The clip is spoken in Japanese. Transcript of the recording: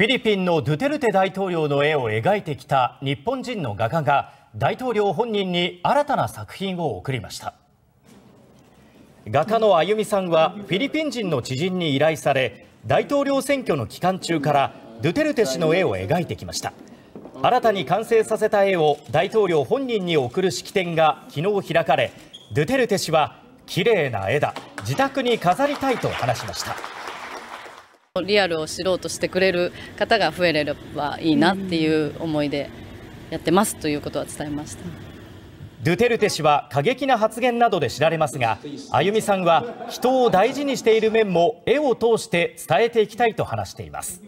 フィリピンのドゥテルテ大統領の絵を描いてきた日本人の画家が大統領本人に新たな作品を贈りました画家のあゆみさんはフィリピン人の知人に依頼され大統領選挙の期間中からドゥテルテ氏の絵を描いてきました新たに完成させた絵を大統領本人に贈る式典が昨日開かれドゥテルテ氏は綺麗な絵だ自宅に飾りたいと話しましたリアルを知ろうとしてくれる方が増えればいいなっていう思いでやってますということは伝えました。ドゥテルテ氏は過激な発言などで知られますが、あゆみさんは人を大事にしている面も絵を通して伝えていきたいと話しています。